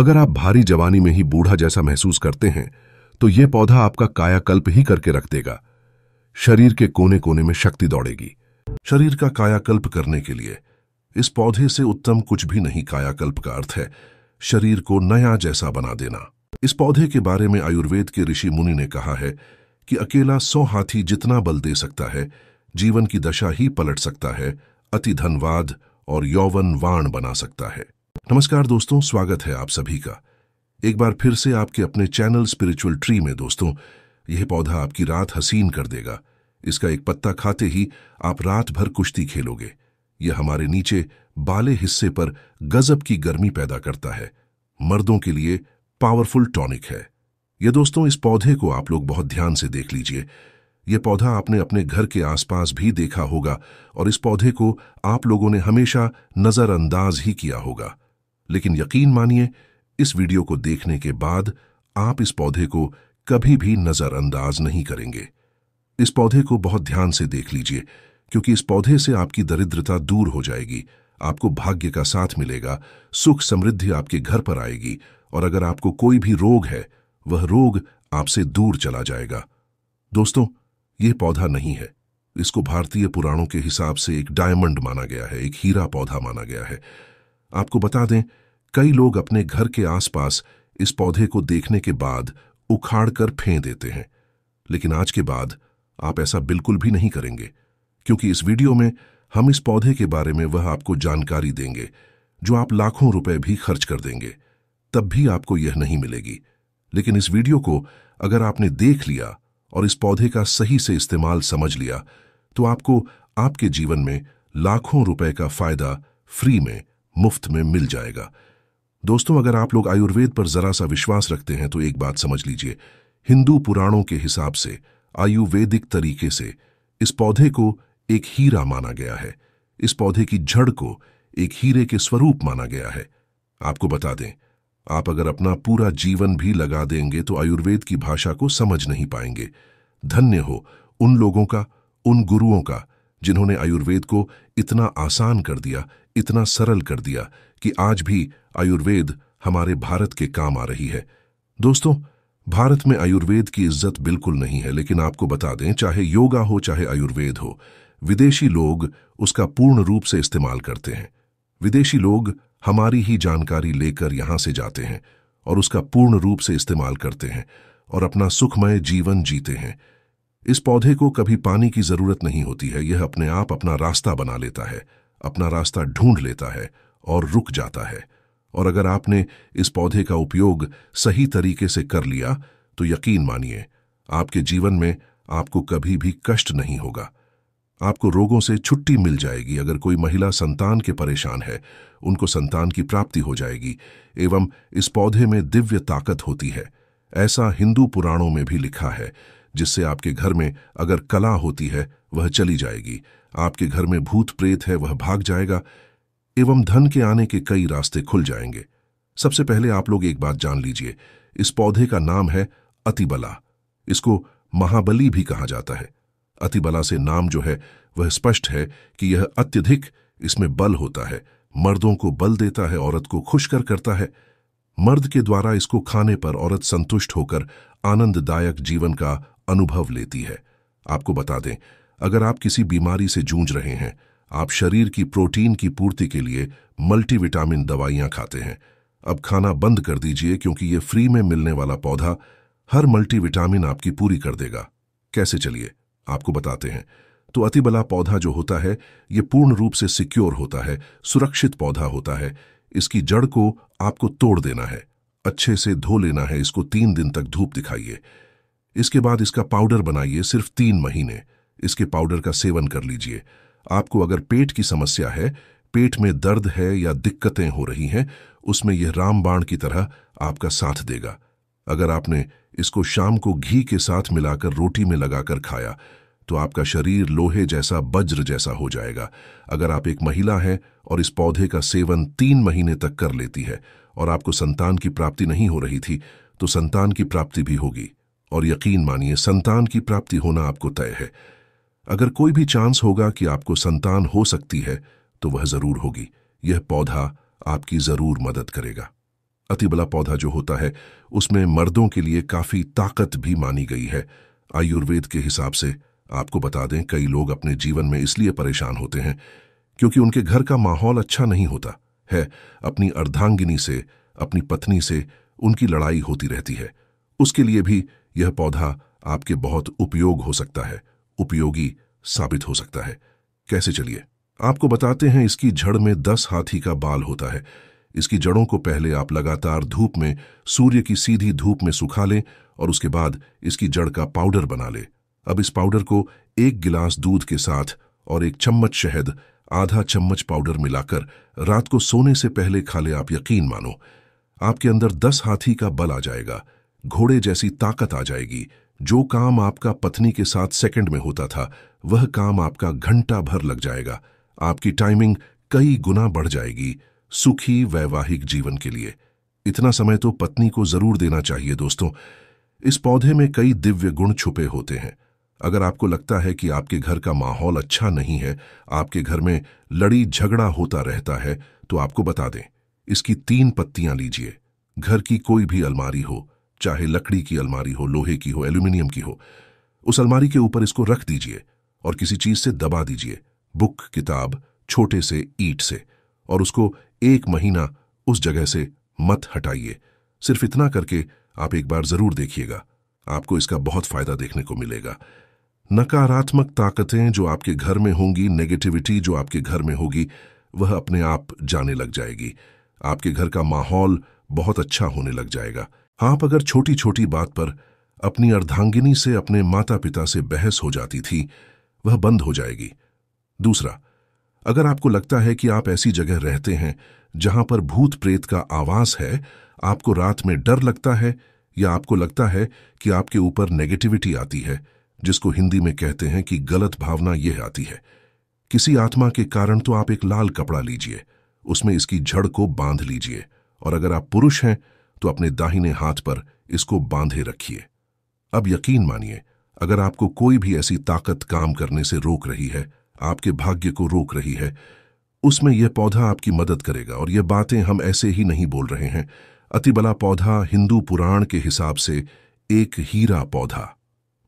अगर आप भारी जवानी में ही बूढ़ा जैसा महसूस करते हैं तो यह पौधा आपका कायाकल्प ही करके रख देगा शरीर के कोने कोने में शक्ति दौड़ेगी शरीर का कायाकल्प करने के लिए इस पौधे से उत्तम कुछ भी नहीं कायाकल्प का अर्थ है शरीर को नया जैसा बना देना इस पौधे के बारे में आयुर्वेद के ऋषि मुनि ने कहा है कि अकेला सौ हाथी जितना बल दे सकता है जीवन की दशा ही पलट सकता है अति धनवाद और यौवन वाण बना सकता है नमस्कार दोस्तों स्वागत है आप सभी का एक बार फिर से आपके अपने चैनल स्पिरिचुअल ट्री में दोस्तों यह पौधा आपकी रात हसीन कर देगा इसका एक पत्ता खाते ही आप रात भर कुश्ती खेलोगे यह हमारे नीचे बाले हिस्से पर गजब की गर्मी पैदा करता है मर्दों के लिए पावरफुल टॉनिक है यह दोस्तों इस पौधे को आप लोग बहुत ध्यान से देख लीजिए यह पौधा आपने अपने घर के आसपास भी देखा होगा और इस पौधे को आप लोगों ने हमेशा नज़रअंदाज ही किया होगा लेकिन यकीन मानिए इस वीडियो को देखने के बाद आप इस पौधे को कभी भी नज़रअंदाज नहीं करेंगे इस पौधे को बहुत ध्यान से देख लीजिए क्योंकि इस पौधे से आपकी दरिद्रता दूर हो जाएगी आपको भाग्य का साथ मिलेगा सुख समृद्धि आपके घर पर आएगी और अगर आपको कोई भी रोग है वह रोग आपसे दूर चला जाएगा दोस्तों यह पौधा नहीं है इसको भारतीय पुराणों के हिसाब से एक डायमंड माना गया है एक हीरा पौधा माना गया है आपको बता दें कई लोग अपने घर के आसपास इस पौधे को देखने के बाद उखाड़ कर फेंक देते हैं लेकिन आज के बाद आप ऐसा बिल्कुल भी नहीं करेंगे क्योंकि इस वीडियो में हम इस पौधे के बारे में वह आपको जानकारी देंगे जो आप लाखों रुपए भी खर्च कर देंगे तब भी आपको यह नहीं मिलेगी लेकिन इस वीडियो को अगर आपने देख लिया और इस पौधे का सही से इस्तेमाल समझ लिया तो आपको आपके जीवन में लाखों रुपए का फायदा फ्री में मुफ्त में मिल जाएगा दोस्तों अगर आप लोग आयुर्वेद पर जरा सा विश्वास रखते हैं तो एक बात समझ लीजिए हिंदू पुराणों के हिसाब से आयुर्वेदिक तरीके से इस पौधे को एक हीरा माना गया है इस पौधे की जड़ को एक हीरे के स्वरूप माना गया है आपको बता दें आप अगर अपना पूरा जीवन भी लगा देंगे तो आयुर्वेद की भाषा को समझ नहीं पाएंगे धन्य हो उन लोगों का उन गुरुओं का जिन्होंने आयुर्वेद को इतना आसान कर दिया इतना सरल कर दिया कि आज भी आयुर्वेद हमारे भारत के काम आ रही है दोस्तों भारत में आयुर्वेद की इज्जत बिल्कुल नहीं है लेकिन आपको बता दें चाहे योगा हो चाहे आयुर्वेद हो विदेशी लोग उसका पूर्ण रूप से इस्तेमाल करते हैं विदेशी लोग हमारी ही जानकारी लेकर यहां से जाते हैं और उसका पूर्ण रूप से इस्तेमाल करते हैं और अपना सुखमय जीवन जीते हैं इस पौधे को कभी पानी की जरूरत नहीं होती है यह अपने आप अपना रास्ता बना लेता है अपना रास्ता ढूंढ लेता है और रुक जाता है और अगर आपने इस पौधे का उपयोग सही तरीके से कर लिया तो यकीन मानिए आपके जीवन में आपको कभी भी कष्ट नहीं होगा आपको रोगों से छुट्टी मिल जाएगी अगर कोई महिला संतान के परेशान है उनको संतान की प्राप्ति हो जाएगी एवं इस पौधे में दिव्य ताकत होती है ऐसा हिंदू पुराणों में भी लिखा है जिससे आपके घर में अगर कला होती है वह चली जाएगी आपके घर में भूत प्रेत है वह भाग जाएगा एवं धन के आने के कई रास्ते खुल जाएंगे सबसे पहले आप लोग एक बात जान लीजिए इस पौधे का नाम है अतिबला इसको महाबली भी कहा जाता है अतिबला से नाम जो है वह स्पष्ट है कि यह अत्यधिक इसमें बल होता है मर्दों को बल देता है औरत को खुश कर करता है मर्द के द्वारा इसको खाने पर औरत संतुष्ट होकर आनंददायक जीवन का अनुभव लेती है आपको बता दें अगर आप किसी बीमारी से जूझ रहे हैं आप शरीर की प्रोटीन की पूर्ति के लिए मल्टीविटामिन दवाइयां खाते हैं अब खाना बंद कर दीजिए क्योंकि ये फ्री में मिलने वाला पौधा हर मल्टीविटामिन आपकी पूरी कर देगा कैसे चलिए आपको बताते हैं तो अतिबला पौधा जो होता है ये पूर्ण रूप से सिक्योर होता है सुरक्षित पौधा होता है इसकी जड़ को आपको तोड़ देना है अच्छे से धो लेना है इसको तीन दिन तक धूप दिखाइए इसके बाद इसका पाउडर बनाइए सिर्फ तीन महीने इसके पाउडर का सेवन कर लीजिए आपको अगर पेट की समस्या है पेट में दर्द है या दिक्कतें हो रही हैं उसमें यह रामबाण की तरह आपका साथ देगा अगर आपने इसको शाम को घी के साथ मिलाकर रोटी में लगाकर खाया तो आपका शरीर लोहे जैसा वज्र जैसा हो जाएगा अगर आप एक महिला हैं और इस पौधे का सेवन तीन महीने तक कर लेती है और आपको संतान की प्राप्ति नहीं हो रही थी तो संतान की प्राप्ति भी होगी और यकीन मानिए संतान की प्राप्ति होना आपको तय है अगर कोई भी चांस होगा कि आपको संतान हो सकती है तो वह जरूर होगी यह पौधा आपकी जरूर मदद करेगा अतिबला पौधा जो होता है उसमें मर्दों के लिए काफी ताकत भी मानी गई है आयुर्वेद के हिसाब से आपको बता दें कई लोग अपने जीवन में इसलिए परेशान होते हैं क्योंकि उनके घर का माहौल अच्छा नहीं होता है अपनी अर्धांगिनी से अपनी पत्नी से उनकी लड़ाई होती रहती है उसके लिए भी यह पौधा आपके बहुत उपयोग हो सकता है उपयोगी साबित हो सकता है कैसे चलिए आपको बताते हैं इसकी जड़ में दस हाथी का बाल होता है इसकी जड़ों को पहले आप लगातार धूप में सूर्य की सीधी धूप में सुखा लें और उसके बाद इसकी जड़ का पाउडर बना लें अब इस पाउडर को एक गिलास दूध के साथ और एक चम्मच शहद आधा चम्मच पाउडर मिलाकर रात को सोने से पहले खा ले आप यकीन मानो आपके अंदर दस हाथी का बल आ जाएगा घोड़े जैसी ताकत आ जाएगी जो काम आपका पत्नी के साथ सेकंड में होता था वह काम आपका घंटा भर लग जाएगा आपकी टाइमिंग कई गुना बढ़ जाएगी सुखी वैवाहिक जीवन के लिए इतना समय तो पत्नी को जरूर देना चाहिए दोस्तों इस पौधे में कई दिव्य गुण छुपे होते हैं अगर आपको लगता है कि आपके घर का माहौल अच्छा नहीं है आपके घर में लड़ी झगड़ा होता रहता है तो आपको बता दें इसकी तीन पत्तियां लीजिए घर की कोई भी अलमारी हो चाहे लकड़ी की अलमारी हो लोहे की हो एल्यूमिनियम की हो उस अलमारी के ऊपर इसको रख दीजिए और किसी चीज से दबा दीजिए बुक किताब छोटे से ईट से और उसको एक महीना उस जगह से मत हटाइए सिर्फ इतना करके आप एक बार जरूर देखिएगा आपको इसका बहुत फायदा देखने को मिलेगा नकारात्मक ताकतें जो आपके घर में होंगी नेगेटिविटी जो आपके घर में होगी वह अपने आप जाने लग जाएगी आपके घर का माहौल बहुत अच्छा होने लग जाएगा आप अगर छोटी छोटी बात पर अपनी अर्धांगिनी से अपने माता पिता से बहस हो जाती थी वह बंद हो जाएगी दूसरा अगर आपको लगता है कि आप ऐसी जगह रहते हैं जहां पर भूत प्रेत का आवास है आपको रात में डर लगता है या आपको लगता है कि आपके ऊपर नेगेटिविटी आती है जिसको हिंदी में कहते हैं कि गलत भावना यह आती है किसी आत्मा के कारण तो आप एक लाल कपड़ा लीजिए उसमें इसकी जड़ को बांध लीजिए और अगर आप पुरुष हैं तो अपने दाहिने हाथ पर इसको बांधे रखिए अब यकीन मानिए अगर आपको कोई भी ऐसी ताकत काम करने से रोक रही है आपके भाग्य को रोक रही है उसमें यह पौधा आपकी मदद करेगा और यह बातें हम ऐसे ही नहीं बोल रहे हैं अतिबला पौधा हिंदू पुराण के हिसाब से एक हीरा पौधा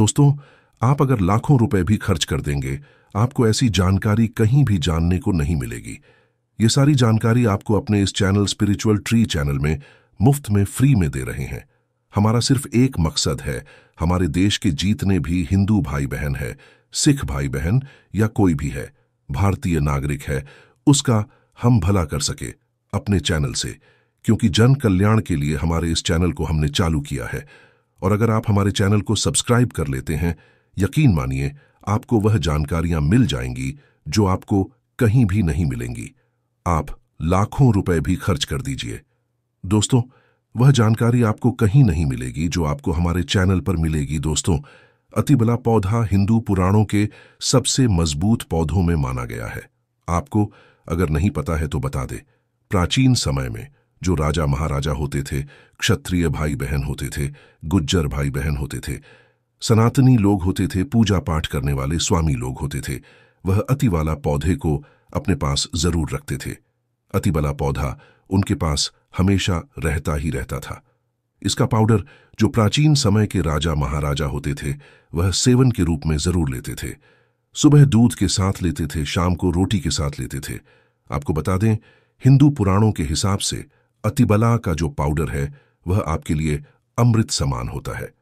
दोस्तों आप अगर लाखों रुपए भी खर्च कर देंगे आपको ऐसी जानकारी कहीं भी जानने को नहीं मिलेगी ये सारी जानकारी आपको अपने इस चैनल स्पिरिचुअल ट्री चैनल में मुफ्त में फ्री में दे रहे हैं हमारा सिर्फ एक मकसद है हमारे देश के जीतने भी हिंदू भाई बहन है सिख भाई बहन या कोई भी है भारतीय नागरिक है उसका हम भला कर सके अपने चैनल से क्योंकि जन कल्याण के लिए हमारे इस चैनल को हमने चालू किया है और अगर आप हमारे चैनल को सब्सक्राइब कर लेते हैं यकीन मानिए आपको वह जानकारियां मिल जाएंगी जो आपको कहीं भी नहीं मिलेंगी आप लाखों रुपए भी खर्च कर दीजिए दोस्तों वह जानकारी आपको कहीं नहीं मिलेगी जो आपको हमारे चैनल पर मिलेगी दोस्तों अतिबला पौधा हिंदू पुराणों के सबसे मजबूत पौधों में माना गया है आपको अगर नहीं पता है तो बता दे प्राचीन समय में जो राजा महाराजा होते थे क्षत्रिय भाई बहन होते थे गुज्जर भाई बहन होते थे सनातनी लोग होते थे पूजा पाठ करने वाले स्वामी लोग होते थे वह अतिवाला पौधे को अपने पास जरूर रखते थे अतिबला पौधा उनके पास हमेशा रहता ही रहता था इसका पाउडर जो प्राचीन समय के राजा महाराजा होते थे वह सेवन के रूप में जरूर लेते थे सुबह दूध के साथ लेते थे शाम को रोटी के साथ लेते थे आपको बता दें हिंदू पुराणों के हिसाब से अतिबला का जो पाउडर है वह आपके लिए अमृत समान होता है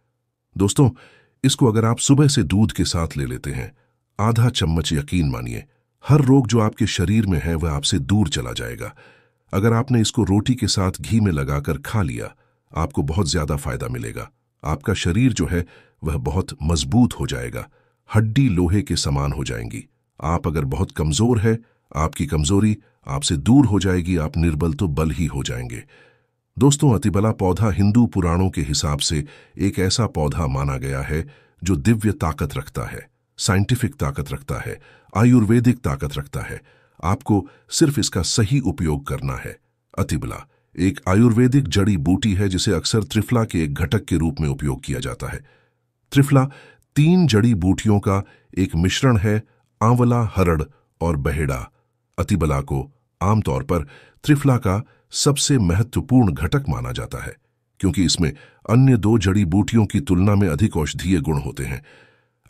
दोस्तों इसको अगर आप सुबह से दूध के साथ ले लेते हैं आधा चम्मच यकीन मानिए हर रोग जो आपके शरीर में है वह आपसे दूर चला जाएगा अगर आपने इसको रोटी के साथ घी में लगाकर खा लिया आपको बहुत ज्यादा फायदा मिलेगा आपका शरीर जो है वह बहुत मजबूत हो जाएगा हड्डी लोहे के समान हो जाएंगी आप अगर बहुत कमजोर है आपकी कमजोरी आपसे दूर हो जाएगी आप निर्बल तो बल ही हो जाएंगे दोस्तों अतिबला पौधा हिंदू पुराणों के हिसाब से एक ऐसा पौधा माना गया है जो दिव्य ताकत रखता है साइंटिफिक ताकत रखता है आयुर्वेदिक ताकत रखता है आपको सिर्फ इसका सही उपयोग करना है अतिबला एक आयुर्वेदिक जड़ी बूटी है जिसे अक्सर त्रिफला के एक घटक के रूप में उपयोग किया जाता है त्रिफला तीन जड़ी बूटियों का एक मिश्रण है आंवला हरड़ और बहेड़ा अतिबला को आमतौर पर त्रिफला का सबसे महत्वपूर्ण घटक माना जाता है क्योंकि इसमें अन्य दो जड़ी बूटियों की तुलना में अधिक औषधीय गुण होते हैं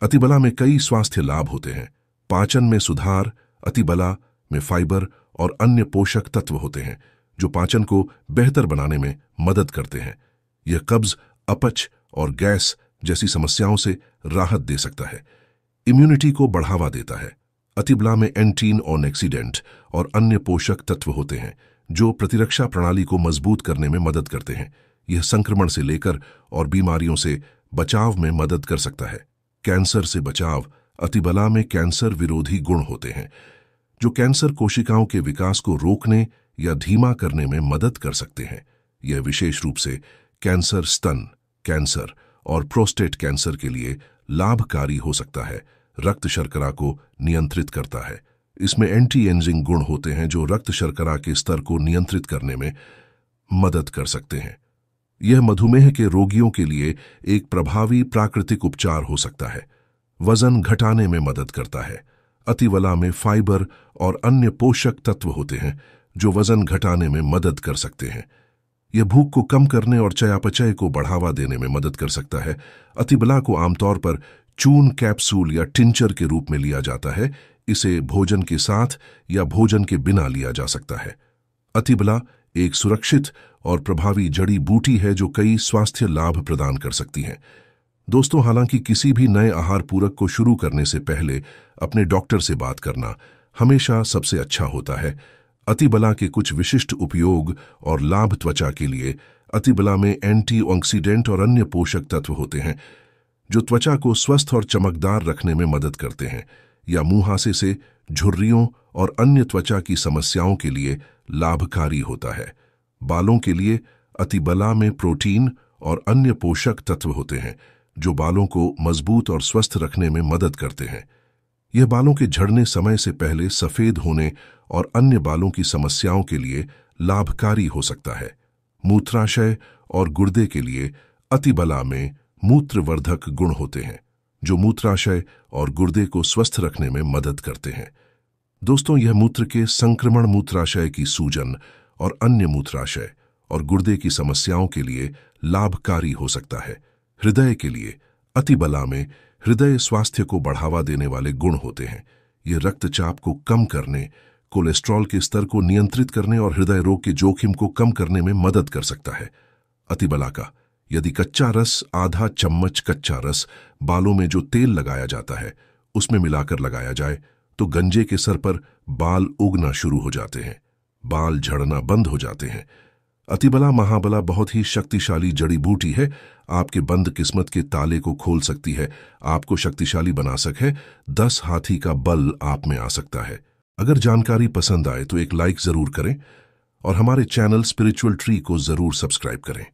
अतिबला में कई स्वास्थ्य लाभ होते हैं पाचन में सुधार अतिबला में फाइबर और अन्य पोषक तत्व होते हैं जो पाचन को बेहतर बनाने में मदद करते हैं यह कब्ज अपच और गैस जैसी समस्याओं से राहत दे सकता है इम्यूनिटी को बढ़ावा देता है अतिबला में एंटीन और एक्सीडेंट और अन्य पोषक तत्व होते हैं जो प्रतिरक्षा प्रणाली को मजबूत करने में मदद करते हैं यह संक्रमण से लेकर और बीमारियों से बचाव में मदद कर सकता है कैंसर से बचाव अतिबला में कैंसर विरोधी गुण होते हैं जो कैंसर कोशिकाओं के विकास को रोकने या धीमा करने में मदद कर सकते हैं यह विशेष रूप से कैंसर स्तन कैंसर और प्रोस्टेट कैंसर के लिए लाभकारी हो सकता है रक्त शर्करा को नियंत्रित करता है इसमें एंटी एंजिंग गुण होते हैं जो रक्त शर्करा के स्तर को नियंत्रित करने में मदद कर सकते हैं यह मधुमेह के रोगियों के लिए एक प्रभावी प्राकृतिक उपचार हो सकता है वजन घटाने में मदद करता है अतिवला में फाइबर और अन्य पोषक तत्व होते हैं जो वजन घटाने में मदद कर सकते हैं यह भूख को कम करने और चयापचय को बढ़ावा देने में मदद कर सकता है अतिबला को आमतौर पर चून कैप्सूल या टिंचर के रूप में लिया जाता है इसे भोजन के साथ या भोजन के बिना लिया जा सकता है अतिबला एक सुरक्षित और प्रभावी जड़ी बूटी है जो कई स्वास्थ्य लाभ प्रदान कर सकती है दोस्तों हालांकि किसी भी नए आहार पूरक को शुरू करने से पहले अपने डॉक्टर से बात करना हमेशा सबसे अच्छा होता है अतिबला के कुछ विशिष्ट उपयोग और लाभ त्वचा के लिए अतिबला में एंटीऑक्सीडेंट और अन्य पोषक तत्व होते हैं जो त्वचा को स्वस्थ और चमकदार रखने में मदद करते हैं या मुंहासे से झुर्रियों और अन्य त्वचा की समस्याओं के लिए लाभकारी होता है बालों के लिए अतिबला में प्रोटीन और अन्य पोषक तत्व होते हैं जो बालों को मजबूत और स्वस्थ रखने में मदद करते हैं यह बालों के झड़ने समय से पहले सफ़ेद होने और अन्य बालों की समस्याओं के लिए लाभकारी हो सकता है मूत्राशय और गुर्दे के लिए अतिबला में मूत्रवर्धक गुण होते हैं जो मूत्राशय और गुर्दे को स्वस्थ रखने में मदद करते हैं दोस्तों यह मूत्र के संक्रमण मूत्राशय की सूजन और अन्य मूत्राशय और गुर्दे की समस्याओं के लिए लाभकारी हो सकता है हृदय के लिए अति बला में हृदय स्वास्थ्य को बढ़ावा देने वाले गुण होते हैं ये रक्तचाप को कम करने कोलेस्ट्रॉल के स्तर को नियंत्रित करने और हृदय रोग के जोखिम को कम करने में मदद कर सकता है अतिबला का यदि कच्चा रस आधा चम्मच कच्चा रस बालों में जो तेल लगाया जाता है उसमें मिलाकर लगाया जाए तो गंजे के सर पर बाल उगना शुरू हो जाते हैं बाल झड़ना बंद हो जाते हैं अतिबला महाबला बहुत ही शक्तिशाली जड़ी बूटी है आपके बंद किस्मत के ताले को खोल सकती है आपको शक्तिशाली बना है दस हाथी का बल आप में आ सकता है अगर जानकारी पसंद आए तो एक लाइक जरूर करें और हमारे चैनल स्पिरिचुअल ट्री को जरूर सब्सक्राइब करें